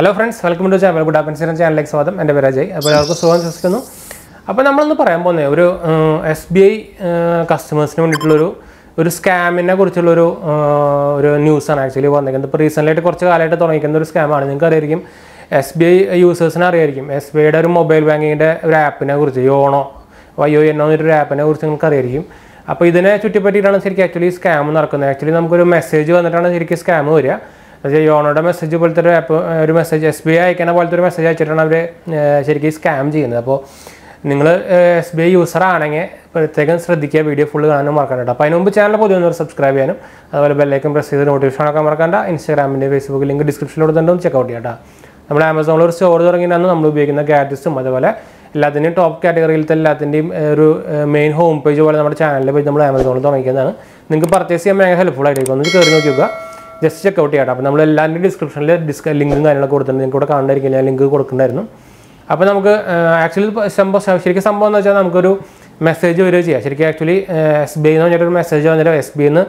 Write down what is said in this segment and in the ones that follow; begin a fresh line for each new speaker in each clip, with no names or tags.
hello friends welcome to channel good app incident ചാനലിലേക്ക് സ്വാഗതം എൻ്റെ പേര് അജയ് അപ്പോൾ എല്ലാവർക്കും സുഖം വിശ്വസിക്കുന്നു അപ്പോൾ നമ്മളൊന്ന് പറയാൻ പോകുന്നത് ഒരു എസ് ബി ഐ കസ്റ്റമേഴ്സിന് വേണ്ടിയിട്ടുള്ളൊരു ഒരു സ്കാമിനെ കുറിച്ചുള്ളൊരു ഒരു ന്യൂസാണ് ആക്ച്വലി വന്നിരിക്കുന്നത് ഇപ്പോൾ റീസെൻ്റ് കുറച്ച് കാലമായിട്ട് തുടങ്ങിക്കുന്ന ഒരു സ്കാമാണ് നിങ്ങൾക്ക് അറിയായിരിക്കും എസ് ബി ഐ യൂസേഴ്സിന് അറിയായിരിക്കും എസ് ബി ഐയുടെ ഒരു മൊബൈൽ ബാങ്കിങ്ങിൻ്റെ ഒരു ആപ്പിനെ കുറിച്ച് യോണോ വയ്യോ എന്നോ എന്നൊരു ആപ്പിനെ കുറിച്ച് നിങ്ങൾക്ക് അറിയായിരിക്കും അപ്പോൾ ഇതിനെ ചുറ്റിപ്പറ്റിയിട്ടാണ് ശരിക്കും ആക്ച്വലി സ്കാം നടക്കുന്നത് ആക്ച്വലി നമുക്കൊരു മെസ്സേജ് വന്നിട്ടാണ് ശരിക്കും സ്കാം വരിക യോണോയുടെ മെസ്സേജ് പോലത്തെ ഒരു ആപ്പ് ഒരു മെസ്സേജ് എസ് ബി ഐ അയക്കണ പോലത്തെ ഒരു മെസ്സേജ് അയച്ചിട്ടാണ് അവർ ശരിക്കും സ്കാം ചെയ്യുന്നത് അപ്പോൾ നിങ്ങൾ എസ് ബി ഐ യൂസർ ആണെങ്കിൽ പ്രത്യേകം ശ്രദ്ധിക്കുക വീഡിയോ ഫുള്ള് കാണാനും മറക്കണ്ട അപ്പോൾ അതിന് മുമ്പ് ചാനൽ പൊതുവെ സബ്സ്ക്രൈബ് ചെയ്യാനും അതുപോലെ ബെല്ലൈക്കൻ പ്രസ് ചെയ്ത് നോട്ടിഫിക്കേഷൻ ആക്കാൻ മറക്കണ്ട ഇൻസ്റ്റാഗ്രാമിൻ്റെ ഫേസ്ബുക്ക് ലിങ്ക് ഡിസ്ക്രിപ്ഷനിൽ കൊടുത്തിട്ടും ചെക്കൗട്ട് ചെയ്യാം കേട്ടോ നമ്മുടെ ആമസോണിൽ ഒരു സ്റ്റോർ തുടങ്ങിയിട്ടാണ് നമ്മൾ ഉപയോഗിക്കുന്ന ഗാഡ്ജറ്റ്സും അതുപോലെ എല്ലാത്തിൻ്റെയും ടോപ്പ് കാറ്റഗറിയിലത്തെ എല്ലാത്തിൻ്റെയും ഒരു മെയിൻ ഹോം പേജ് പോലെ നമ്മുടെ ചാനലിൻ്റെ പേജ് നമ്മൾ ആമസോണിൽ തുടങ്ങിക്കുന്നതാണ് നിങ്ങൾക്ക് പർച്ചേസ് ചെയ്യാൻ ഭയങ്കര ഹെൽപ്ഫുൾ ആയിരിക്കും ഒന്ന് കയറി നോക്കി നോക്കുക ജസ്റ്റ് ചെക്കൗട്ട് ചെയ്യട്ടെ അപ്പോൾ നമ്മൾ എല്ലാവരുടെയും ഡിസ്ക്രിപ്ഷനിൽ ഡിസ്ക ലിങ്കും കാര്യങ്ങളൊക്കെ കൊടുത്തിട്ടുണ്ട് നിങ്ങൾക്ക് കൂടെ കാണുന്നതായിരിക്കും ഞാൻ ലിങ്ക് കൊടുക്കുന്നുണ്ടായിരുന്നു അപ്പോൾ നമുക്ക് ആക്ച്വലി സംഭവം ശരിക്കും സംഭവം എന്ന് വെച്ചാൽ നമുക്കൊരു മെസ്സേജ് വരിക ചെയ്യാം ശരിക്കും ആക്ച്വലി എസ് ബി ഐ എന്ന് പറഞ്ഞിട്ട് ഒരു മെസ്സേജ് വന്നിട്ട് എസ് ബി എന്ന്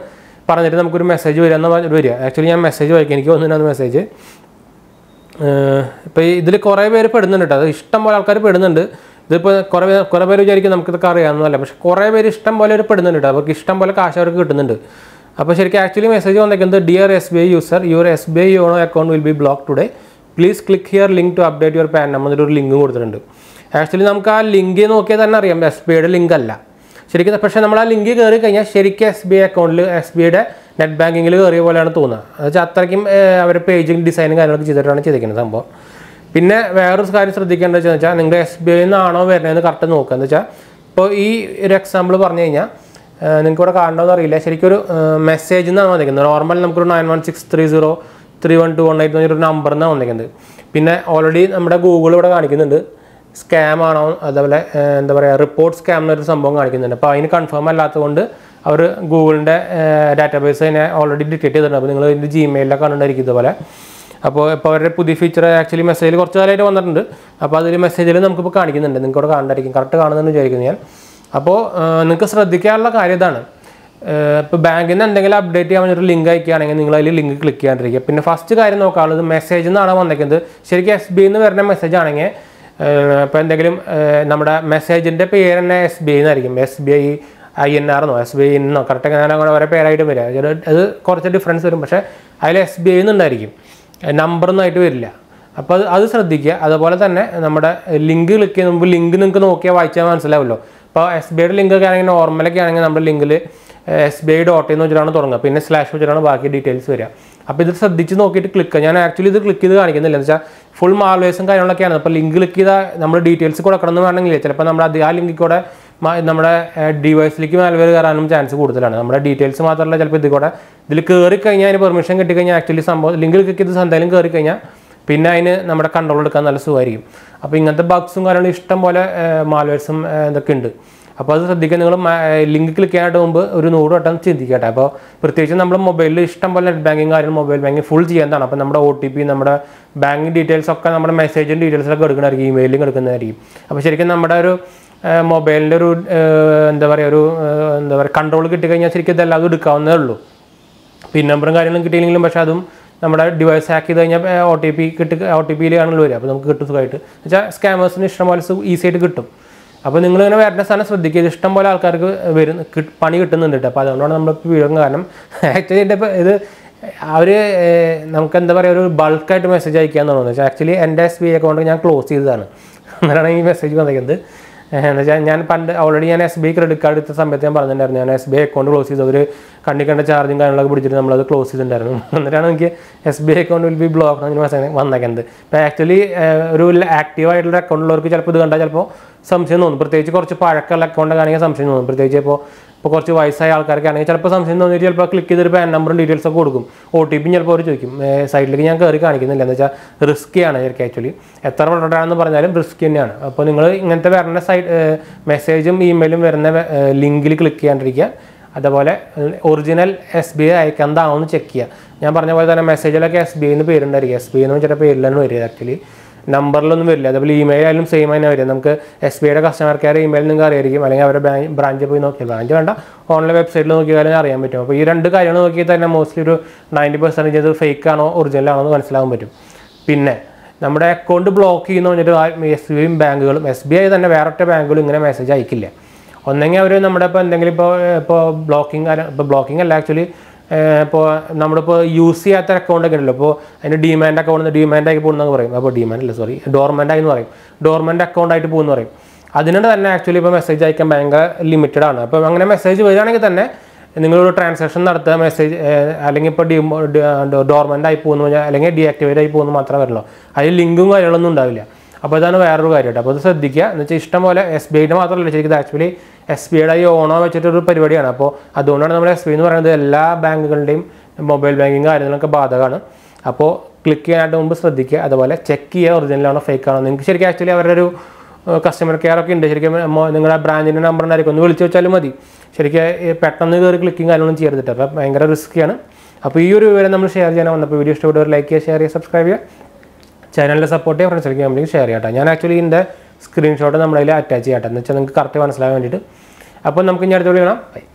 പറഞ്ഞിട്ട് നമുക്കൊരു മെസ്സേജ് വരിക എന്ന് പറഞ്ഞിട്ട് വരിക ആക്ച്വലി ഞാൻ മെസ്സേജ് വായിക്കും എനിക്ക് ഒന്നിനാണ് മെസ്സേജ് ഇപ്പോൾ ഇതിൽ കുറേ പേര് പെടുന്നുണ്ട് അത് ഇഷ്ടം പോലെ ആൾക്കാർ പെടുന്നുണ്ട് ഇതിപ്പോൾ കുറേ കുറേ പേര് വിചാരിക്കും നമുക്കിതൊക്കെ അറിയാവുന്നതല്ല പക്ഷേ കുറേ പേര് ഇഷ്ടം പോലെ അവർ പെടുന്നുണ്ട് അവർക്ക് ഇഷ്ടം പോലെ കാശ് അവർക്ക് കിട്ടുന്നുണ്ട് അപ്പോൾ ശരിക്കും ആക്ച്വലി മെസ്സേജ് വന്നേക്കുന്നത് dear S B I user your S B I YONO account will be block today please click here link to update your PAN number ഒരു ലിങ്ക് കൊടുത്തിട്ടുണ്ട് ആക്ച്വലി നമുക്ക് ആ ലിങ്ക് നോക്കിയാൽ തന്നെ അറിയാം എസ് ബി ഐയുടെ link അല്ല ശരിക്കും പക്ഷേ നമ്മൾ ആ ലിങ്ക് കയറി കഴിഞ്ഞാൽ ശരിക്കും എസ് ബി ഐ അക്കൗണ്ടിൽ എസ് ബി ഐയുടെ നെറ്റ് ബാങ്കിങ്ങിൽ കയറിയ പോലെയാണ് തോന്നുന്നത് എന്ന് വെച്ചാൽ അത്രയ്ക്കും അവരുടെ പേജിങ് ഡിസൈനും കാര്യങ്ങളൊക്കെ ചെയ്തിട്ടാണ് ചെയ്തിരിക്കുന്നത് സംഭവം പിന്നെ വേറൊരു കാര്യം ശ്രദ്ധിക്കേണ്ടത് വെച്ചാൽ നിങ്ങളുടെ എസ് ബി ഐ നിന്നാണോ വരുന്നതെന്ന് കറക്റ്റ് നോക്കുക എന്ന് വെച്ചാൽ ഇപ്പോൾ ഈ ഒരു എക്സാമ്പിൾ പറഞ്ഞു കഴിഞ്ഞാൽ നിങ്ങൾക്കിവിടെ കാണണമെന്ന് അറിയില്ല ശരിക്കും ഒരു മെസ്സേജ് എന്നാണ് വന്നിരിക്കുന്നത് നോർമൽ നമുക്കൊരു nine one six three zero three one two one eight എന്ന് പറഞ്ഞൊരു നമ്പർ എന്നാണ് വന്നിരിക്കുന്നത് പിന്നെ ഓൾറെഡി നമ്മുടെ ഗൂഗിൾ ഇവിടെ കാണിക്കുന്നുണ്ട് സ്കാം ആണോ അതേപോലെ എന്താ പറയുക റിപ്പോർട്ട് സ്കാം എന്നൊരു സംഭവം കാണിക്കുന്നുണ്ട് അപ്പോൾ അതിന് കൺഫേം അല്ലാത്തതുകൊണ്ട് അവർ ഗൂഗിളിൻ്റെ ഡാറ്റാബേസ് തന്നെ ഓൾറെഡി ഡിറ്റേറ്റ് ചെയ്തിട്ടുണ്ട് അപ്പോൾ നിങ്ങൾ ഇതിൻ്റെ ജിമെയിലൊക്കെ കണ്ടുകൊണ്ടിരിക്കും ഇതുപോലെ അപ്പോൾ ഇപ്പോൾ അവരുടെ പുതിയ ഫീച്ചർ ആക്ച്വലി മെസ്സേജിൽ കുറച്ച് കാലമായിട്ട് വന്നിട്ടുണ്ട് അപ്പോൾ അതിൽ മെസ്സേജിൽ നമുക്കിപ്പോൾ കാണിക്കുന്നുണ്ട് നിങ്ങൾക്ക് കാണണ്ടായിരിക്കും കറക്റ്റ് കാണുന്നുണ്ടെന്ന് വിചാരിക്കുന്നു ഞാൻ അപ്പോൾ നിങ്ങൾക്ക് ശ്രദ്ധിക്കാനുള്ള കാര്യം ഇതാണ് ഇപ്പോൾ ബാങ്കിൽ നിന്ന് എന്തെങ്കിലും അപ്ഡേറ്റ് ചെയ്യാൻ വേണ്ടി ഒരു ലിങ്ക് അയക്കുകയാണെങ്കിൽ നിങ്ങൾ അതിൽ ലിങ്ക് ക്ലിക്ക് ചെയ്യാണ്ടിരിക്കുക പിന്നെ ഫസ്റ്റ് കാര്യം നോക്കാനുള്ളത് മെസ്സേജ് എന്നാണ് വന്നിരിക്കുന്നത് ശരിക്കും എസ് ബി എന്ന് വരുന്ന മെസ്സേജ് ആണെങ്കിൽ ഇപ്പോൾ എന്തെങ്കിലും നമ്മുടെ മെസ്സേജിൻ്റെ പേര് തന്നെ എസ് ബി ഐ എന്നായിരിക്കും S B I I N R എന്നോ എസ് ബി ഐ എന്നോ കറക്റ്റ് അങ്ങനെ അങ്ങനെ ഓരോ പേരായിട്ട് വരിക അത് കുറച്ച് ഡിഫറൻസ് വരും പക്ഷേ അതിൽ എസ് ബി ഐ എന്നുണ്ടായിരിക്കും നമ്പറൊന്നും ആയിട്ട് വരില്ല അപ്പോൾ അത് അത് ശ്രദ്ധിക്കുക അതുപോലെ തന്നെ നമ്മുടെ ലിങ്ക് ക്ലിക്ക് ചെയ്യുന്ന മുമ്പ് ലിങ്ക് നിങ്ങൾക്ക് നോക്കിയാൽ വായിച്ചാൽ മനസ്സിലാവുമല്ലോ ഇപ്പോൾ എസ് ബി ഐയുടെ ഒക്കെ ആണെങ്കിൽ നോർമലൊക്കെ ആണെങ്കിൽ നമ്മുടെ ലിങ്കിൽ എസ് ബി ഐ ഡോട്ട് എന്ന് വെച്ചിട്ടാണ് തുടങ്ങുക പിന്നെ സ്ലാഷ് വെച്ചിട്ടാണ് ബാക്കി ഡീറ്റെയിൽസ് വരിക അപ്പോൾ ഇത് ശ്രദ്ധിച്ച് നോക്കിയിട്ട് ക്ലിക്ക് ഞാൻ ആക്ച്വലി ഇത് ക്ലിക്ക് ചെയ്ത് കാണിക്കുന്നില്ല എന്ന് വെച്ചാൽ ഫുൾ മാൾവേസും കാര്യങ്ങളൊക്കെയാണ് അപ്പോൾ ലിങ്ക് ക്ലിക്ക് ചെയ്താൽ നമ്മൾ ഡീറ്റെയിൽസ് കൊടുക്കണം എന്ന് വേണമെങ്കിൽ ചിലപ്പോൾ നമ്മുടെ അത് ആ ലിങ്കിൽ കൂടെ നമ്മുടെ ഡിവൈസിലേക്ക് മാൽവെയർ കയറാനും ചാൻസ് കൂടുതലാണ് നമ്മുടെ ഡീറ്റെയിൽസ് മാത്രമല്ല ചിലപ്പോൾ ഇത് കൂടെ ഇതിൽ കയറി കഴിഞ്ഞാൽ അതിന് പെർമിഷൻ കിട്ടിക്കഴിഞ്ഞാൽ ആക്ച്വലി സംഭവം ലിങ്ക് ക്ലിക്ക് ചെയ്ത് എന്തായാലും കയറി കഴിഞ്ഞാൽ പിന്നെ അതിന് നമ്മുടെ കൺട്രോൾ എടുക്കാൻ നല്ല സുഖമായിരിക്കും അപ്പോൾ ഇങ്ങനത്തെ ബഗ്സും കാര്യങ്ങളും ഇഷ്ടം പോലെ മാൽവേഴ്സും ഇതൊക്കെ ഉണ്ട് അപ്പോൾ അത് ശ്രദ്ധിക്കാൻ നിങ്ങൾ ലിങ്ക് ക്ലിക്ക് ചെയ്യാനായിട്ട് മുമ്പ് ഒരു നൂറ് വട്ടം ചിന്തിക്കട്ടെ അപ്പോൾ പ്രത്യേകിച്ച് നമ്മൾ മൊബൈലിൽ ഇഷ്ടം പോലെ നെറ്റ് ബാങ്കിങ് കാര്യങ്ങൾ മൊബൈൽ ബാങ്കിങ് ഫുൾ ചെയ്യേണ്ടതാണ് അപ്പോൾ നമ്മുടെ ഒ ടി പി നമ്മുടെ ബാങ്കിങ് ഡീറ്റെയിൽസ് ഒക്കെ നമ്മുടെ മെസ്സേജിൻ്റെ ഡീറ്റെയിൽസൊക്കെ എടുക്കണമായിരിക്കും ഇമെയിലും എടുക്കുന്നതായിരിക്കും അപ്പോൾ ശരിക്കും നമ്മുടെ ഒരു മൊബൈലിൻ്റെ ഒരു എന്താ പറയുക ഒരു എന്താ പറയുക കൺട്രോൾ കിട്ടിക്കഴിഞ്ഞാൽ ശരിക്കും ഇതെല്ലാം അത് എടുക്കാവുന്നതേ ഉള്ളൂ പിൻ നമ്പറും കാര്യങ്ങളും കിട്ടിയില്ലെങ്കിലും പക്ഷേ അതും നമ്മുടെ ഡിവൈസ് ഹാക്ക് ചെയ്ത് കഴിഞ്ഞാൽ ഒ ടി പി കിട്ടി ഒ ടി പിയിൽ ആണല്ലോ വരിക അപ്പോൾ നമുക്ക് കിട്ടും സുഖമായിട്ട് വെച്ചാൽ സ്കാമേഴ്സിന് ഇഷ്ടംപോലെ പോലെ ഈസി ആയിട്ട് കിട്ടും അപ്പോൾ നിങ്ങൾ ഇങ്ങനെ വരുന്ന സാധനം ശ്രദ്ധിക്കുക ഇഷ്ടം പോലെ ആൾക്കാർക്ക് വരും പണി കിട്ടുന്നുണ്ട് അപ്പോൾ അതുകൊണ്ടാണ് നമ്മൾ വീഴും കാരണം ആക്ച്വലി എൻ്റെ ഇത് അവർ നമുക്ക് എന്താ പറയുക ഒരു ബൾക്കായിട്ട് മെസ്സേജ് അയക്കുക എന്നുള്ളത് വെച്ചാൽ ആക്ച്വലി എൻ്റെ എസ് ബി അക്കൗണ്ട് ഞാൻ ക്ലോസ് ചെയ്തതാണ് എന്നിട്ടാണ് ഈ മെസ്സേജ് വന്നിരിക്കുന്നത് എന്നുവെച്ചാൽ ഞാൻ പണ്ട് ഓൾറെഡി ഞാൻ S B I credit card എടുത്ത സമയത്ത് ഞാൻ പറഞ്ഞിട്ടുണ്ടായിരുന്നു ഞാൻ S B I account close ചെയ്ത് അവർ കണ്ണി കണ്ട ചാർജും കാര്യങ്ങളൊക്കെ പിടിച്ചിട്ട് നമ്മളത് ക്ലോസ് ചെയ്തിട്ടുണ്ടായിരുന്നു എന്നിട്ടാണ് എനിക്ക് S B I account will be block അങ്ങനെ മെസ്സേജ് വന്നേക്കുന്നത് ഇപ്പം ആക്ച്വലി ഒരു ആക്റ്റീവ് ആയിട്ടുള്ള അക്കൗണ്ടുള്ളവർക്ക് ചിലപ്പോൾ ഇത് കണ്ടാൽ ചിലപ്പോൾ സംശയം തോന്നും പ്രത്യേകിച്ച് കുറച്ച് പഴക്കമുള്ള അക്കൗണ്ട് കാണിക്കാൻ സംശയം തോന്നും പ്രത്യേകിച്ച് ഇപ്പോൾ ഇപ്പോൾ കുറച്ച് വയസ്സായ ആൾക്കാരൊക്കെ ആണെങ്കിൽ ചിലപ്പോൾ സംശയം തോന്നിയിട്ട് ചിലപ്പോൾ ക്ലിക്ക് ചെയ്തൊരു പാൻ നമ്പറും ഡീറ്റെയിൽസ് ഒക്കെ കൊടുക്കും ഒ ടി പി ചിലപ്പോൾ അവർ ചോദിക്കും സൈഡിലേക്ക് ഞാൻ കയറി കാണിക്കുന്നില്ല എന്ന് വെച്ചാൽ ആണ് ശരിക്കും ആക്ച്വലി എത്ര പ്രൊഡക്റ്റാണെന്ന് പറഞ്ഞാലും റിസ്ക് തന്നെയാണ് അപ്പോൾ നിങ്ങൾ ഇങ്ങനത്തെ വരുന്ന സൈഡ് മെസ്സേജും ഇമെയിലും വരുന്ന ലിങ്കിൽ ക്ലിക്ക് ചെയ്യാണ്ടിരിക്കുക അതേപോലെ ഒറിജിനൽ എസ് ബി ഐ അയക്കെന്താണെന്ന് ചെക്ക് ചെയ്യുക ഞാൻ പറഞ്ഞ പോലെ തന്നെ മെസ്സേജിലൊക്കെ എസ് ബി ഐ എന്ന് പേരുണ്ടായിരിക്കും എസ് ബി ഐ എന്ന് വെച്ചിട്ട് പേരിലാണ് വരിക ആക്ച്വലി നമ്പറിലൊന്നും വരില്ല അതേപോലെ ഇമെയിൽ ആയാലും സെയിം തന്നെ വരിക നമുക്ക് എസ് ബി ഐയുടെ കസ്റ്റമർ കെയർ ഇമെയിൽ നിങ്ങൾക്ക് അറിയായിരിക്കും അല്ലെങ്കിൽ അവരുടെ ബ്രാഞ്ചിൽ പോയി നോക്കിയാൽ ബ്രാഞ്ച് വേണ്ട ഓൺലൈൻ വെബ്സൈറ്റിൽ നോക്കിയാലും അറിയാൻ പറ്റും അപ്പോൾ ഈ രണ്ട് കാര്യങ്ങൾ നോക്കി തന്നെ മോസ്റ്റ്ലി ഒരു നയൻറ്റി പെർസെൻറ്റേജ് ഇത് ഫേക്ക് ആണോ ഒറിജിനൽ ആണോ എന്ന് മനസ്സിലാകാൻ പറ്റും പിന്നെ നമ്മുടെ അക്കൗണ്ട് ബ്ലോക്ക് ചെയ്യുന്ന പറഞ്ഞിട്ട് എസ് ബി ഐയും ബാങ്കുകളും എസ് ബി ഐ തന്നെ വേറൊറ്റ ബാങ്കുകളും ഇങ്ങനെ മെസ്സേജ് അയക്കില്ല ഒന്നെങ്കിൽ അവർ നമ്മുടെ ഇപ്പോൾ എന്തെങ്കിലും ഇപ്പോൾ ഇപ്പോൾ ബ്ലോക്കിംഗ് ഇപ്പോൾ ബ്ലോക്കിംഗ് അല്ല ആക്ച്വലി ഇപ്പോൾ നമ്മളിപ്പോൾ യൂസ് ചെയ്യാത്ത അക്കൗണ്ട് ഒക്കെ ഉണ്ടല്ലോ ഇപ്പോൾ അതിന് ഡിമാൻഡ് അക്കൗണ്ട് ആയി പോകുന്നതെന്ന് പറയും അപ്പോൾ ഡിമാൻഡ് അല്ല സോറി ആയി എന്ന് പറയും ഡോർമെൻ്റ് ആയിട്ട് പോകുന്നു പറയും അതിനോട് തന്നെ ആക്ച്വലി ഇപ്പോൾ മെസ്സേജ് അയക്കാൻ ഭയങ്കര ലിമിറ്റഡ് ആണ് അപ്പോൾ അങ്ങനെ മെസ്സേജ് വരികയാണെങ്കിൽ തന്നെ നിങ്ങളൊരു ട്രാൻസാക്ഷൻ നടത്തുക മെസ്സേജ് അല്ലെങ്കിൽ ഇപ്പോൾ ഡി ഡോർമെൻ്റ് ആയി പോകുന്നു അല്ലെങ്കിൽ ഡീആക്ടിവേറ്റ് ആയി പോകുന്നു മാത്രമേ വരുള്ളൂ അതിൽ ലിങ്കും കാര്യങ്ങളൊന്നും ഉണ്ടാവില്ല അപ്പോൾ ഇതാണ് വേറൊരു കാര്യം അപ്പോൾ ഇത് ശ്രദ്ധിക്കുക എന്ന് വെച്ചാൽ ഇഷ്ടം പോലെ എസ് ബി ഐയുടെ മാത്രമല്ല ശരിക്കും ആക്ച്വലി എസ് ബി ഐയുടെ ഈ ഓണോ വെച്ചിട്ടൊരു പരിപാടിയാണ് അപ്പോൾ അതുകൊണ്ടാണ് നമ്മൾ എസ് ബി എന്ന് പറയുന്നത് എല്ലാ ബാങ്കുകളുടെയും മൊബൈൽ ബാങ്കിങ് കാര്യങ്ങളൊക്കെ ബാധകമാണ് അപ്പോൾ ക്ലിക്ക് ചെയ്യാനായിട്ട് മുമ്പ് ശ്രദ്ധിക്കുക അതുപോലെ ചെക്ക് ചെയ്യുക ഒറിജിനലാണോ ഫേക്ക് ആണോ നിങ്ങൾക്ക് ശരിക്കും ആക്ച്വലി അവരുടെ ഒരു കസ്റ്റമർ കെയർ ഒക്കെ ഉണ്ട് ശരിക്കും നിങ്ങളുടെ ബ്രാഞ്ചിൻ്റെ നമ്പർ ഉണ്ടായിരിക്കും ഒന്ന് വിളിച്ചു വെച്ചാലും മതി ശരിക്കും പെട്ടെന്ന് കയറി ക്ലിക്കിങ് കാര്യങ്ങളൊന്നും ചെയ്യരുതിട്ട് അപ്പോൾ ഭയങ്കര റിസ്ക്കാണ് അപ്പോൾ ഈ ഒരു വിവരം നമ്മൾ ഷെയർ ചെയ്യാൻ വന്നപ്പോൾ വീഡിയോ ഇഷ്ടപ്പെട്ടവർ ലൈക്ക് ചെയ്യുക ഷെയർ ചെയ്യുക സബ്സ്ക്രൈബ് ചെയ്യുക ചാനലിൻ്റെ സപ്പോർട്ട് ചെയ്യാൻ ഫ്രണ്ട്സിലേക്ക് ഫാമിലിക്ക് ഷെയർ ചെയ്യട്ടെ ഞാൻ ആക്ച്വലി ഇതിൻ്റെ സ്ക്രീൻഷോട്ട് നമ്മളതിൽ അറ്റാച്ച് ചെയ്യട്ടെ എന്ന് വെച്ചാൽ നിങ്ങൾക്ക് കറക്റ്റ് മനസ്സിലാകാൻ വേണ്ടിയിട്ട് അപ്പോൾ നമുക്ക് ഇനി അടുത്തോട് കാണാം ബൈ